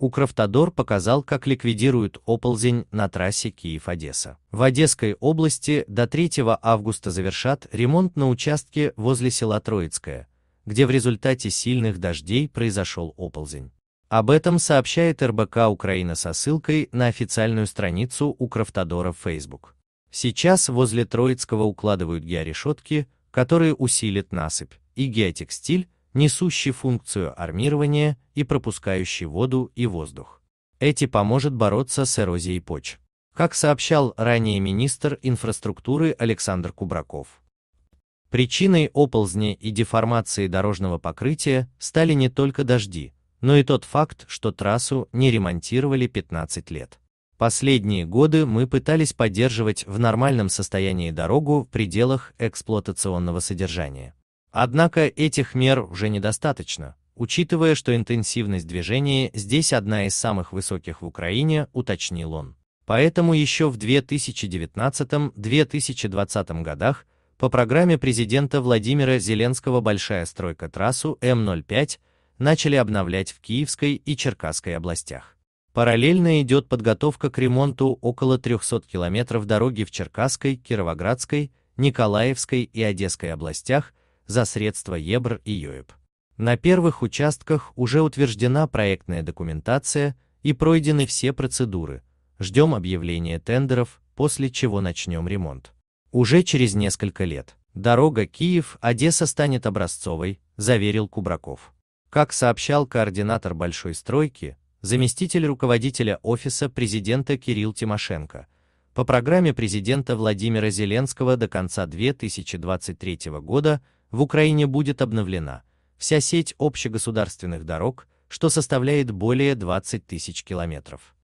Укравтодор показал, как ликвидируют оползень на трассе Киев-Одесса. В Одесской области до 3 августа завершат ремонт на участке возле села Троицкое, где в результате сильных дождей произошел оползень. Об этом сообщает РБК Украина со ссылкой на официальную страницу Укравтодора в Facebook. Сейчас возле Троицкого укладывают георешетки, которые усилят насыпь, и геотекстиль, несущий функцию армирования и пропускающий воду и воздух. Эти поможет бороться с эрозией почв. Как сообщал ранее министр инфраструктуры Александр Кубраков, причиной оползни и деформации дорожного покрытия стали не только дожди, но и тот факт, что трассу не ремонтировали 15 лет. Последние годы мы пытались поддерживать в нормальном состоянии дорогу в пределах эксплуатационного содержания. Однако этих мер уже недостаточно, учитывая, что интенсивность движения здесь одна из самых высоких в Украине, уточнил он. Поэтому еще в 2019-2020 годах по программе президента Владимира Зеленского «Большая стройка» трассу М-05 начали обновлять в Киевской и Черкасской областях. Параллельно идет подготовка к ремонту около 300 километров дороги в Черкасской, Кировоградской, Николаевской и Одесской областях, за средства ЕБР и ЮЭП. На первых участках уже утверждена проектная документация и пройдены все процедуры, ждем объявления тендеров, после чего начнем ремонт. Уже через несколько лет дорога Киев-Одесса станет образцовой, заверил Кубраков. Как сообщал координатор «Большой стройки», заместитель руководителя Офиса президента Кирилл Тимошенко, по программе президента Владимира Зеленского до конца 2023 года в Украине будет обновлена вся сеть общегосударственных дорог, что составляет более 20 тысяч километров.